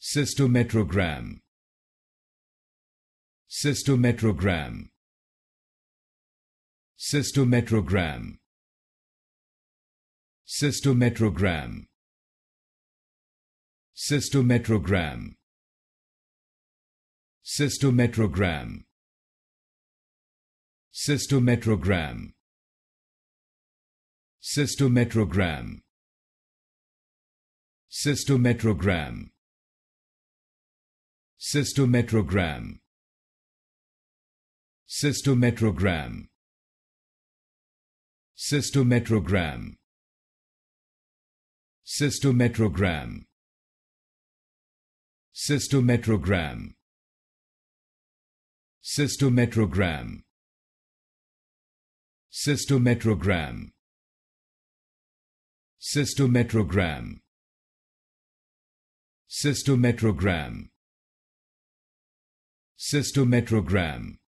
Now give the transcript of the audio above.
Systometrogram. Systometrogram. Systometrogram. Systometrogram. Systometrogram. Systometrogram. Systometrogram. Systometrogram. Systometrogram. Cystometrogram. Cystometrogram. Cystometrogram. Cystometrogram. Cystometrogram. Cystometrogram. Cystometrogram. Cystometrogram. Cystometrogram. Systometrogram.